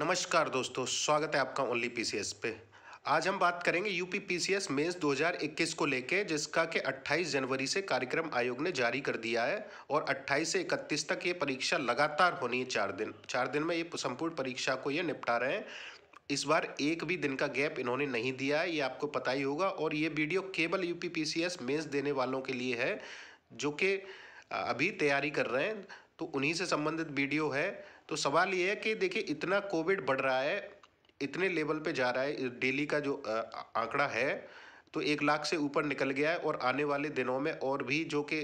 नमस्कार दोस्तों स्वागत है आपका ओनली पीसीएस पे आज हम बात करेंगे यूपी पीसीएस मेंस 2021 को लेके जिसका के 28 जनवरी से कार्यक्रम आयोग ने जारी कर दिया है और 28 से 31 तक ये परीक्षा लगातार होनी है चार दिन चार दिन में ये संपूर्ण परीक्षा को ये निपटा रहे हैं इस बार एक भी दिन का गैप इन्होंने नहीं दिया है ये आपको पता ही होगा और ये वीडियो केवल यू पी देने वालों के लिए है जो कि अभी तैयारी कर रहे हैं तो उन्हीं से संबंधित वीडियो है तो सवाल ये है कि देखिए इतना कोविड बढ़ रहा है इतने लेवल पे जा रहा है डेली का जो आंकड़ा है तो एक लाख से ऊपर निकल गया है और आने वाले दिनों में और भी जो कि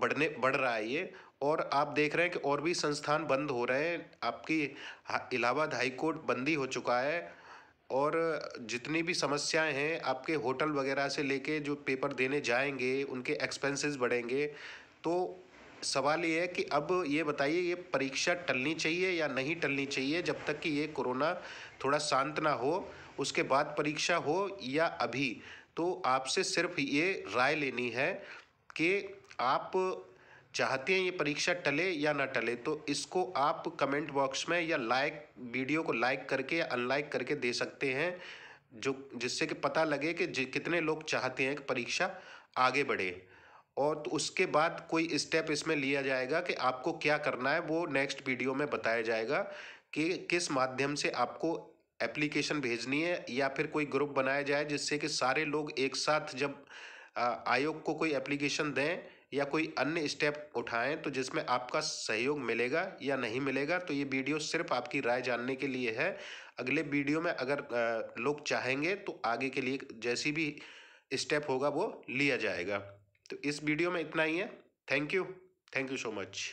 बढ़ने बढ़ रहा है ये और आप देख रहे हैं कि और भी संस्थान बंद हो रहे हैं आपकी इलाहाबाद हाईकोर्ट बंद ही हो चुका है और जितनी भी समस्याएं हैं आपके होटल वगैरह से लेके जो पेपर देने जाएंगे उनके एक्सपेंसेस बढ़ेंगे तो सवाल ये है कि अब ये बताइए ये परीक्षा टलनी चाहिए या नहीं टलनी चाहिए जब तक कि ये कोरोना थोड़ा शांत ना हो उसके बाद परीक्षा हो या अभी तो आपसे सिर्फ ये राय लेनी है कि आप चाहते हैं ये परीक्षा टले या ना टले तो इसको आप कमेंट बॉक्स में या लाइक वीडियो को लाइक करके या अनलाइक करके दे सकते हैं जो जिससे कि पता लगे कि कितने लोग चाहते हैं कि परीक्षा आगे बढ़े और तो उसके बाद कोई स्टेप इसमें लिया जाएगा कि आपको क्या करना है वो नेक्स्ट वीडियो में बताया जाएगा कि किस माध्यम से आपको एप्लीकेशन भेजनी है या फिर कोई ग्रुप बनाया जाए जिससे कि सारे लोग एक साथ जब आयोग को कोई एप्लीकेशन दें या कोई अन्य स्टेप उठाएं तो जिसमें आपका सहयोग मिलेगा या नहीं मिलेगा तो ये वीडियो सिर्फ आपकी राय जानने के लिए है अगले वीडियो में अगर लोग चाहेंगे तो आगे के लिए जैसी भी स्टेप होगा वो लिया जाएगा तो इस वीडियो में इतना ही है thank you thank you so much